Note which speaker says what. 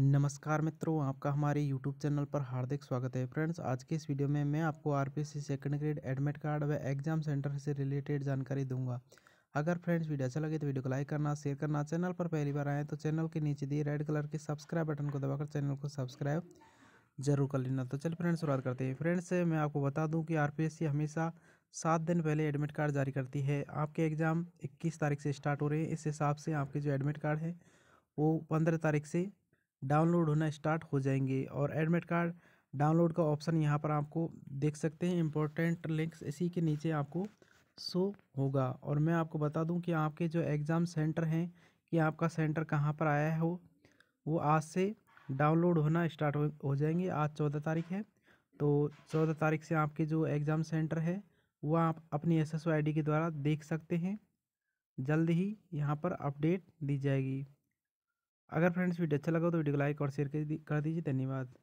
Speaker 1: नमस्कार मित्रों आपका हमारे YouTube चैनल पर हार्दिक स्वागत है फ्रेंड्स आज के इस वीडियो में मैं आपको R P second grade admit card व एग्जाम सेंटर से रिलेटेड जानकारी दूंगा अगर फ्रेंड्स वीडियो अच्छा लगे तो वीडियो को लाइक करना शेयर करना चैनल पर पहली बार आएँ तो चैनल के नीचे दिए रेड कलर के सब्सक्राइब बटन को दबाकर चैनल को सब्सक्राइब जरूर कर लेना तो चल फ्रेंड्स शुरुआत करते हैं फ्रेंड्स मैं आपको बता दूँ कि आर हमेशा सात दिन पहले एडमिट कार्ड जारी करती है आपके एग्ज़ाम इक्कीस तारीख से स्टार्ट हो रहे हैं इस हिसाब से आपके जो एडमिट कार्ड है वो पंद्रह तारीख से डाउनलोड होना स्टार्ट हो जाएंगे और एडमिट कार्ड डाउनलोड का ऑप्शन यहाँ पर आपको देख सकते हैं इम्पोर्टेंट लिंक्स इसी के नीचे आपको शो होगा और मैं आपको बता दूं कि आपके जो एग्ज़ाम सेंटर हैं कि आपका सेंटर कहाँ पर आया हो वो आज से डाउनलोड होना स्टार्ट हो जाएंगे आज चौदह तारीख है तो चौदह तारीख से आपके जो एग्ज़ाम सेंटर है वह आप अपनी एस एस के द्वारा देख सकते हैं जल्द ही यहाँ पर अपडेट दी जाएगी अगर फ्रेंड्स वीडियो अच्छा लगा तो वीडियो को लाइक और शेयर कर दीजिए धन्यवाद